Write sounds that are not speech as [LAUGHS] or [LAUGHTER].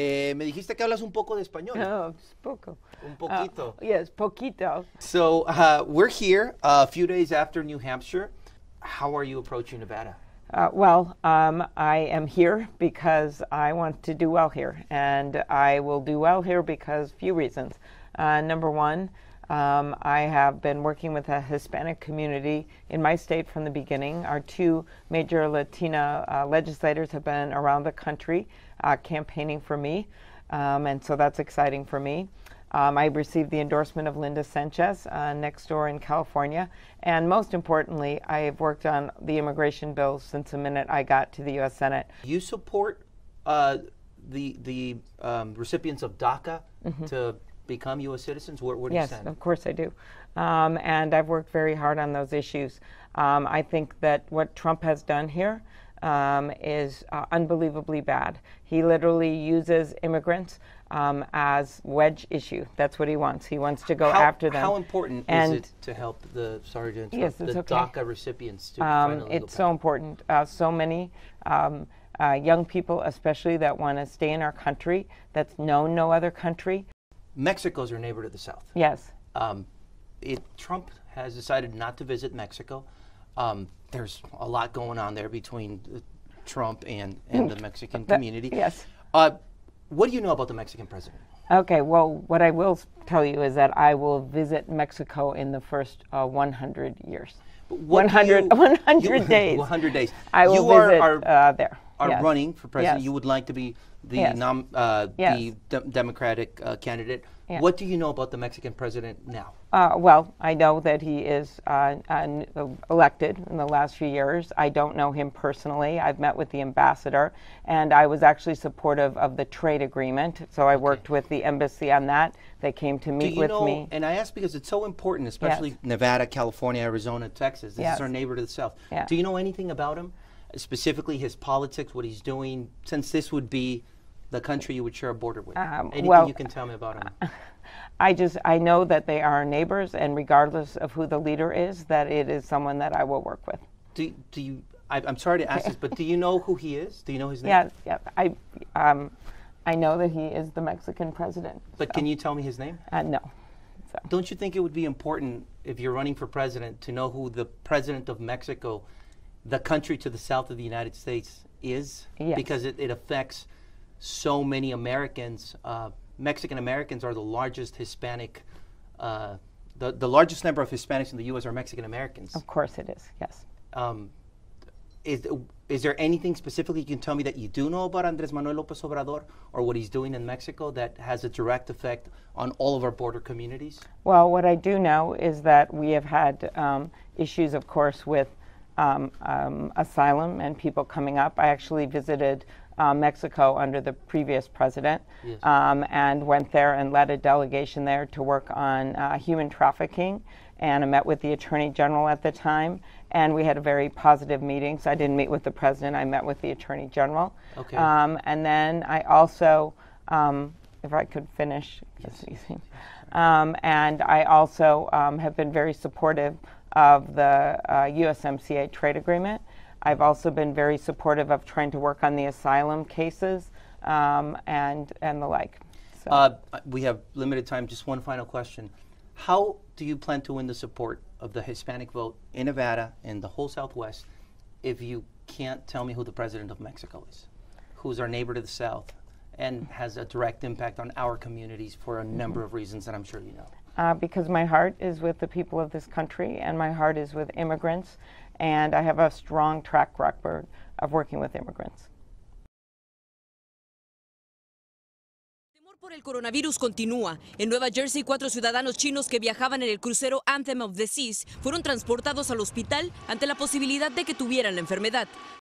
Eh, me dijiste que hablas un poco de español. poco. Un poquito. Uh, yes, poquito. So uh, we're here uh, a few days after New Hampshire. How are you approaching Nevada? Uh, well, um, I am here because I want to do well here, and I will do well here because few reasons. Uh, number one, um, I have been working with a Hispanic community in my state from the beginning. Our two major Latina uh, legislators have been around the country uh, campaigning for me, um, and so that's exciting for me. Um, I received the endorsement of Linda Sanchez uh, next door in California, and most importantly, I have worked on the immigration bill since the minute I got to the U.S. Senate. You support uh, the the um, recipients of DACA mm -hmm. to become U.S. citizens? Where, where do yes, you stand? Yes, of course I do. Um, and I've worked very hard on those issues. Um, I think that what Trump has done here um, is uh, unbelievably bad. He literally uses immigrants um, as wedge issue. That's what he wants. He wants to go how, after them. How important and is it to help the sergeants, yes, the okay. DACA recipients? To um, it's path? so important. Uh, so many. Um, uh, young people, especially that want to stay in our country, that's known no other country, Mexico is our neighbor to the south. Yes. Um, it, Trump has decided not to visit Mexico. Um, there's a lot going on there between uh, Trump and, and the Mexican [LAUGHS] community. Yes. Uh, what do you know about the Mexican president? Okay, well, what I will tell you is that I will visit Mexico in the first uh, 100 years. 100, you, [LAUGHS] 100 you, days. [LAUGHS] 100 days. I will you visit are, are, uh, there are yes. running for president. Yes. You would like to be the yes. nom, uh, the de Democratic uh, candidate. What do you know about the Mexican president now? Uh, well, I know that he is uh, uh, elected in the last few years. I don't know him personally. I've met with the ambassador, and I was actually supportive of the trade agreement. So I okay. worked with the embassy on that. They came to meet with know, me. And I ask because it's so important, especially Nevada, California, Arizona, Texas. This is our neighbor to the south. Do you know anything about him? specifically his politics, what he's doing, since this would be the country you would share a border with? Um, Anything well, you can tell me about him? [LAUGHS] I just I know that they are neighbors, and regardless of who the leader is, that it is someone that I will work with. Do do you? I, am sorry to ask this, but do you know who he is? Do you know his [LAUGHS] name? Yeah, yeah. I um, I know that he is the Mexican president. But so. can you tell me his name? Uh, no. So. Don't you think it would be important if you're running for president to know who the president of Mexico the country to the south of the United States is yes. because it, it, affects so many Americans. Uh, Mexican Americans are the largest Hispanic, uh, the, the largest number of Hispanics in the U.S. are Mexican Americans. Of course it is, yes. Um, is, is there anything specifically you can tell me that you do know about Andres Manuel Lopez Obrador or what he's doing in Mexico that has a direct effect on all of our border communities? Well, what I do know is that we have had um, issues, of course, with um, um, asylum and people coming up. I actually visited uh, Mexico under the previous president yes. Um, and went there and led a delegation there to work on uh, human trafficking. And I met with the attorney general at the time and we had a very positive meeting. So I didn't meet with the president; I met with the attorney general. Okay. Um, and then I also um, if I could finish. Um, and I also um, have been very supportive of the uh, USMCA trade agreement. I've also been very supportive of trying to work on the asylum cases um, and, and the like. So. Uh, we have limited time. Just one final question. How do you plan to win the support of the Hispanic vote in Nevada and the whole Southwest if you can't tell me who the president of Mexico is? Who's our neighbor to the south? and has a direct impact on our communities for a number mm-hmm. of reasons that I'm sure you know. Uh, because my heart is with the people of this country and my heart is with immigrants, and I have a strong track record of working with immigrants. por el coronavirus continúa. En Nueva Jersey, cuatro ciudadanos chinos que viajaban en el crucero Anthem of the Seas fueron transportados al hospital ante la posibilidad de que tuvieran la enfermedad.